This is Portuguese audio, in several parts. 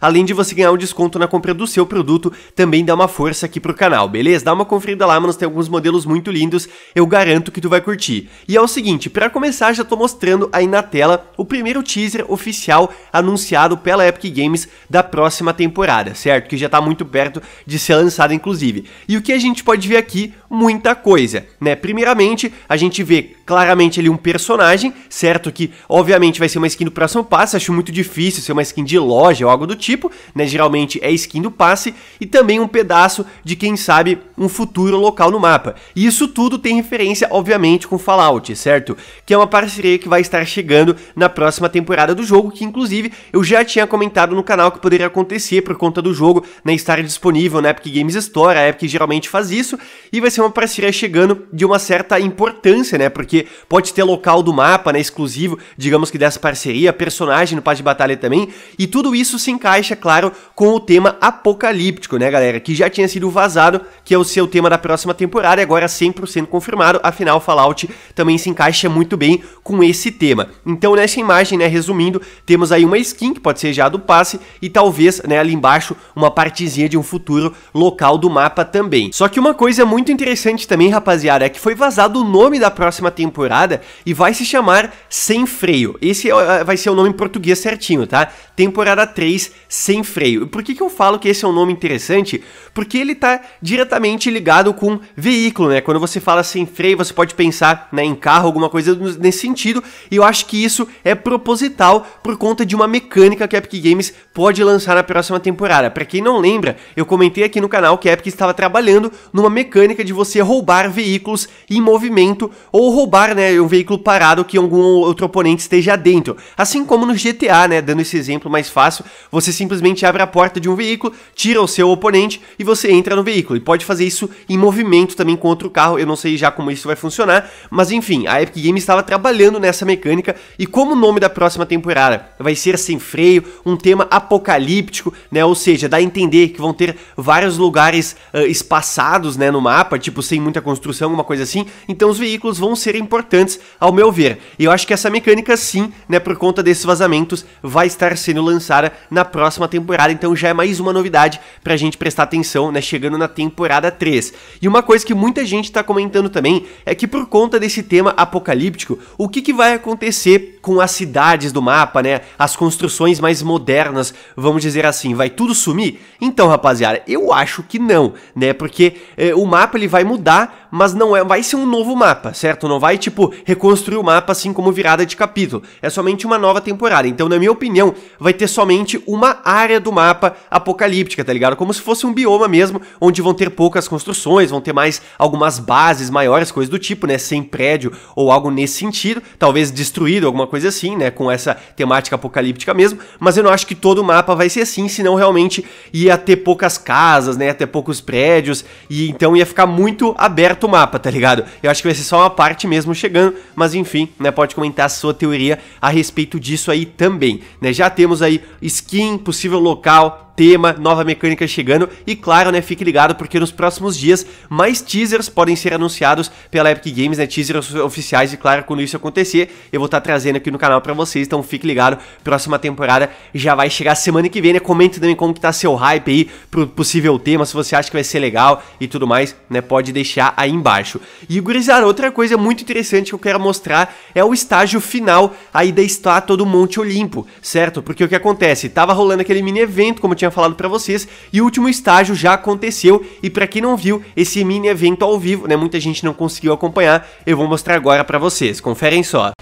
além de você ganhar um desconto na compra do seu produto, também dá uma força aqui pro canal, beleza? Dá uma conferida lá, mano, tem alguns modelos muito lindos, eu garanto que tu vai curtir. E é o seguinte, para começar já tô mostrando aí na tela o primeiro teaser oficial anunciado pela Epic Games da próxima temporada, certo? Que já tá muito perto de ser lançado inclusive. E o que a gente pode ver aqui? Muita coisa, né? Primeiramente, a gente vê claramente ali um personagem, certo? Que obviamente vai ser uma skin do próximo passo, acho muito difícil ser uma skin de loja ou algo algo do tipo, né? Geralmente é skin do passe e também um pedaço de quem sabe um futuro local no mapa. E isso tudo tem referência, obviamente, com Fallout, certo? Que é uma parceria que vai estar chegando na próxima temporada do jogo, que inclusive eu já tinha comentado no canal que poderia acontecer por conta do jogo né, estar disponível na Epic Games Store, a Epic geralmente faz isso, e vai ser uma parceria chegando de uma certa importância, né? Porque pode ter local do mapa, né, exclusivo, digamos que dessa parceria, personagem no passe de batalha também, e tudo isso sem encaixa, claro, com o tema apocalíptico, né, galera? Que já tinha sido vazado, que é o seu tema da próxima temporada, e agora 100% confirmado, afinal, Fallout também se encaixa muito bem com esse tema. Então, nessa imagem, né, resumindo, temos aí uma skin, que pode ser já do passe, e talvez, né, ali embaixo, uma partezinha de um futuro local do mapa também. Só que uma coisa muito interessante também, rapaziada, é que foi vazado o nome da próxima temporada e vai se chamar Sem Freio. Esse é é, vai ser o nome em português certinho, tá? Temporada 3 sem freio. E por que, que eu falo que esse é um nome interessante? Porque ele está diretamente ligado com veículo, né? Quando você fala sem freio, você pode pensar né, em carro, alguma coisa nesse sentido, e eu acho que isso é proposital por conta de uma mecânica que a Epic Games pode lançar na próxima temporada. Para quem não lembra, eu comentei aqui no canal que a Epic estava trabalhando numa mecânica de você roubar veículos em movimento ou roubar, né, um veículo parado que algum outro oponente esteja dentro. Assim como no GTA, né, dando esse exemplo mais fácil, você simplesmente abre a porta de um veículo, tira o seu oponente e você entra no veículo. E pode fazer isso em movimento também com outro carro. Eu não sei já como isso vai funcionar, mas enfim, a Epic Games estava trabalhando nessa mecânica e como o nome da próxima temporada vai ser sem freio, um tema a apocalíptico, né? Ou seja, dá a entender que vão ter vários lugares uh, espaçados, né, no mapa, tipo sem muita construção, alguma coisa assim. Então os veículos vão ser importantes, ao meu ver. E eu acho que essa mecânica sim, né, por conta desses vazamentos, vai estar sendo lançada na próxima temporada, então já é mais uma novidade pra gente prestar atenção, né, chegando na temporada 3. E uma coisa que muita gente tá comentando também é que por conta desse tema apocalíptico, o que, que vai acontecer com as cidades do mapa, né? As construções mais modernas vamos dizer assim, vai tudo sumir? Então, rapaziada, eu acho que não, né? Porque é, o mapa ele vai mudar, mas não é, vai ser um novo mapa, certo? Não vai, tipo, reconstruir o mapa assim como virada de capítulo. É somente uma nova temporada. Então, na minha opinião, vai ter somente uma área do mapa apocalíptica, tá ligado? Como se fosse um bioma mesmo, onde vão ter poucas construções, vão ter mais algumas bases maiores, coisas do tipo, né? Sem prédio ou algo nesse sentido. Talvez destruído, alguma coisa assim, né? Com essa temática apocalíptica mesmo. Mas eu não acho que todo o mapa vai ser assim, senão realmente ia ter poucas casas, né? até poucos prédios. E então ia ficar muito aberto o mapa, tá ligado? Eu acho que vai ser só uma parte mesmo chegando, mas enfim, né, pode comentar a sua teoria a respeito disso aí também, né? Já temos aí skin, possível local, tema, nova mecânica chegando e claro, né, fique ligado porque nos próximos dias mais teasers podem ser anunciados pela Epic Games, né, teasers oficiais e claro, quando isso acontecer, eu vou estar tá trazendo aqui no canal para vocês, então fique ligado, próxima temporada já vai chegar semana que vem, né, comente também como que tá seu hype aí pro possível tema, se você acha que vai ser legal e tudo mais, né, pode deixar aí embaixo. E gurizada, outra coisa muito interessante que eu quero mostrar é o estágio final aí da estátua do Monte Olimpo, certo? Porque o que acontece, tava rolando aquele mini evento, como tinha tinha falado para vocês. E o último estágio já aconteceu. E para quem não viu esse mini evento ao vivo, né? Muita gente não conseguiu acompanhar. Eu vou mostrar agora para vocês. Conferem só.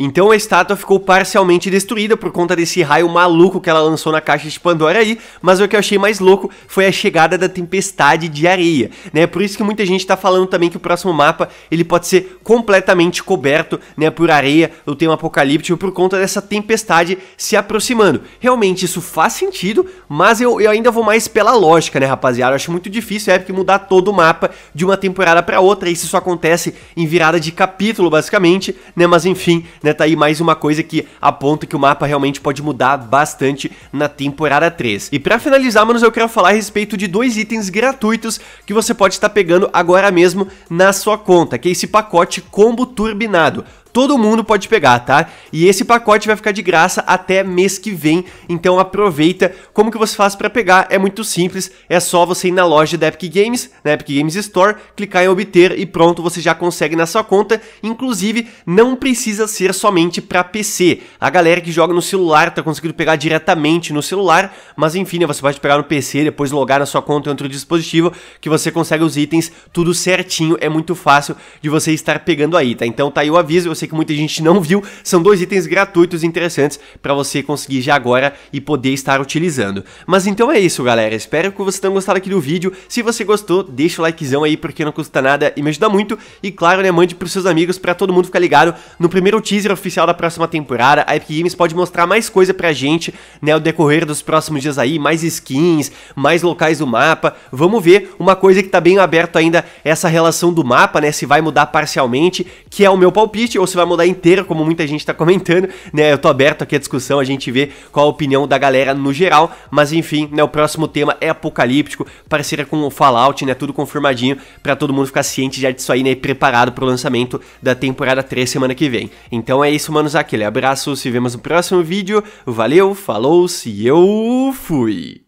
Então a estátua ficou parcialmente destruída por conta desse raio maluco que ela lançou na caixa de Pandora aí, mas o que eu achei mais louco foi a chegada da tempestade de areia, né? Por isso que muita gente tá falando também que o próximo mapa ele pode ser completamente coberto, né, por areia ou tem um apocalíptico por conta dessa tempestade se aproximando. Realmente isso faz sentido, mas eu, eu ainda vou mais pela lógica, né, rapaziada? Eu acho muito difícil a é Epic mudar todo o mapa de uma temporada para outra, isso só acontece em virada de capítulo, basicamente, né? Mas enfim, né? né? Tá aí mais uma coisa que aponta que o mapa realmente pode mudar bastante na temporada 3. E para finalizar, manos, eu quero falar a respeito de dois itens gratuitos que você pode estar pegando agora mesmo na sua conta, que é esse pacote combo turbinado todo mundo pode pegar, tá? E esse pacote vai ficar de graça até mês que vem, então aproveita. Como que você faz para pegar? É muito simples, é só você ir na loja da Epic Games, na Epic Games Store, clicar em obter e pronto, você já consegue na sua conta. Inclusive, não precisa ser somente para PC. A galera que joga no celular tá conseguindo pegar diretamente no celular, mas enfim, né, você pode pegar no PC, depois logar na sua conta em outro dispositivo, que você consegue os itens tudo certinho, é muito fácil de você estar pegando aí, tá? Então tá aí o aviso, você sei que muita gente não viu, são dois itens gratuitos interessantes para você conseguir já agora e poder estar utilizando. Mas então é isso, galera. Espero que vocês tenham gostado aqui do vídeo. Se você gostou, deixa o likezão aí porque não custa nada e me ajuda muito. E claro, né, mande pros seus amigos para todo mundo ficar ligado no primeiro teaser oficial da próxima temporada. A Epic Games pode mostrar mais coisa pra gente, né, o decorrer dos próximos dias aí, mais skins, mais locais do mapa. Vamos ver uma coisa que tá bem aberto ainda essa relação do mapa, né, se vai mudar parcialmente, que é o meu palpite, ou se vai mudar inteira, como muita gente está comentando, né? Eu tô aberto aqui à discussão, a gente vê qual a opinião da galera no geral, mas enfim, né, o próximo tema é apocalíptico, parceria com o Fallout, né? Tudo confirmadinho para todo mundo ficar ciente já disso aí, né, e preparado pro lançamento da temporada 3 semana que vem. Então é isso, manos, aquele abraço, se vemos no próximo vídeo. Valeu, falou, se eu fui.